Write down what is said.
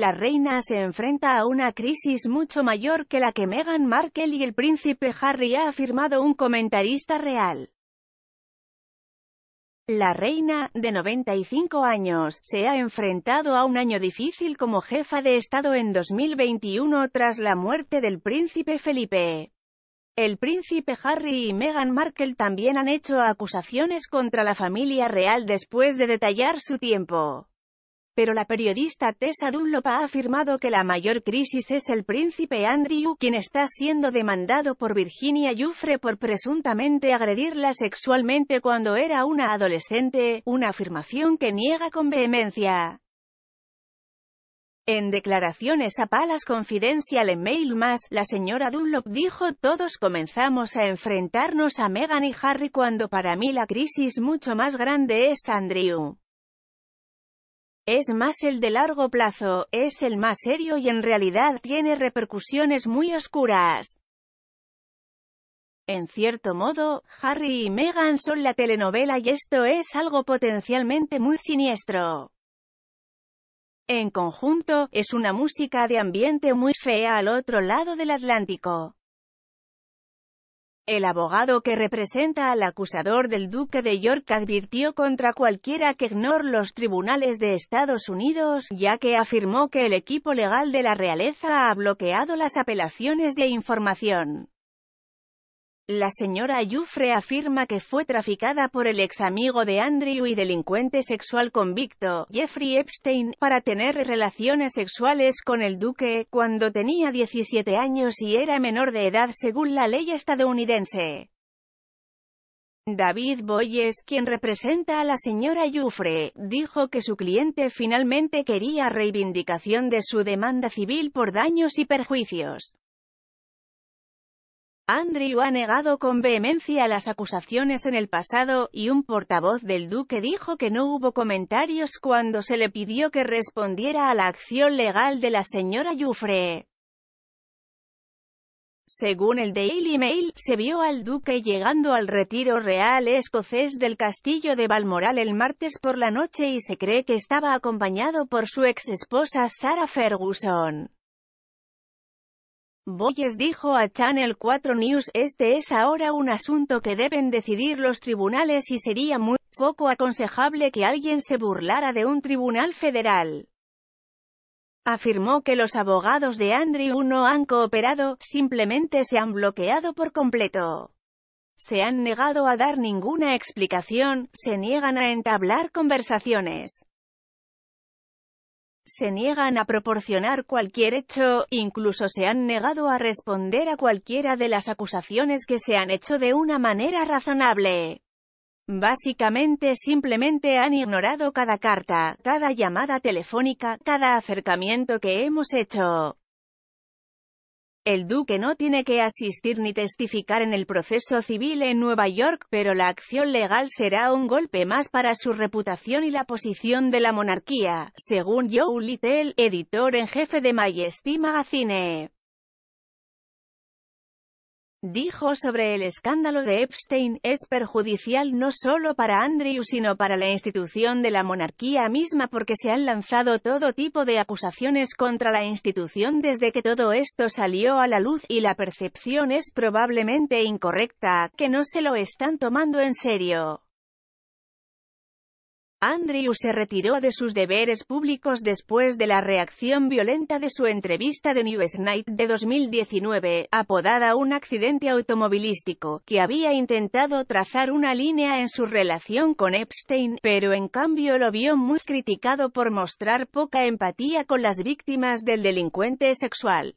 la reina se enfrenta a una crisis mucho mayor que la que Meghan Markle y el príncipe Harry ha afirmado un comentarista real. La reina, de 95 años, se ha enfrentado a un año difícil como jefa de Estado en 2021 tras la muerte del príncipe Felipe. El príncipe Harry y Meghan Markle también han hecho acusaciones contra la familia real después de detallar su tiempo. Pero la periodista Tessa Dunlop ha afirmado que la mayor crisis es el príncipe Andrew, quien está siendo demandado por Virginia Jufre por presuntamente agredirla sexualmente cuando era una adolescente, una afirmación que niega con vehemencia. En declaraciones a Palas confidencial en Mail Más, la señora Dunlop dijo «Todos comenzamos a enfrentarnos a Meghan y Harry cuando para mí la crisis mucho más grande es Andrew». Es más el de largo plazo, es el más serio y en realidad tiene repercusiones muy oscuras. En cierto modo, Harry y Meghan son la telenovela y esto es algo potencialmente muy siniestro. En conjunto, es una música de ambiente muy fea al otro lado del Atlántico. El abogado que representa al acusador del duque de York advirtió contra cualquiera que ignore los tribunales de Estados Unidos, ya que afirmó que el equipo legal de la realeza ha bloqueado las apelaciones de información. La señora Yufre afirma que fue traficada por el ex amigo de Andrew y delincuente sexual convicto, Jeffrey Epstein, para tener relaciones sexuales con el duque, cuando tenía 17 años y era menor de edad según la ley estadounidense. David Boyes, quien representa a la señora Yufre, dijo que su cliente finalmente quería reivindicación de su demanda civil por daños y perjuicios. Andrew ha negado con vehemencia las acusaciones en el pasado, y un portavoz del duque dijo que no hubo comentarios cuando se le pidió que respondiera a la acción legal de la señora Jufre. Según el Daily Mail, se vio al duque llegando al retiro real escocés del castillo de Balmoral el martes por la noche y se cree que estaba acompañado por su ex esposa Sarah Ferguson. Boyes dijo a Channel 4 News, este es ahora un asunto que deben decidir los tribunales y sería muy poco aconsejable que alguien se burlara de un tribunal federal. Afirmó que los abogados de Andrew no han cooperado, simplemente se han bloqueado por completo. Se han negado a dar ninguna explicación, se niegan a entablar conversaciones se niegan a proporcionar cualquier hecho, incluso se han negado a responder a cualquiera de las acusaciones que se han hecho de una manera razonable. Básicamente simplemente han ignorado cada carta, cada llamada telefónica, cada acercamiento que hemos hecho. El duque no tiene que asistir ni testificar en el proceso civil en Nueva York, pero la acción legal será un golpe más para su reputación y la posición de la monarquía, según Joe Little, editor en jefe de Majesty Magazine dijo sobre el escándalo de Epstein, es perjudicial no solo para Andrew sino para la institución de la monarquía misma porque se han lanzado todo tipo de acusaciones contra la institución desde que todo esto salió a la luz y la percepción es probablemente incorrecta, que no se lo están tomando en serio. Andrew se retiró de sus deberes públicos después de la reacción violenta de su entrevista de Newsnight de 2019, apodada un accidente automovilístico, que había intentado trazar una línea en su relación con Epstein, pero en cambio lo vio muy criticado por mostrar poca empatía con las víctimas del delincuente sexual.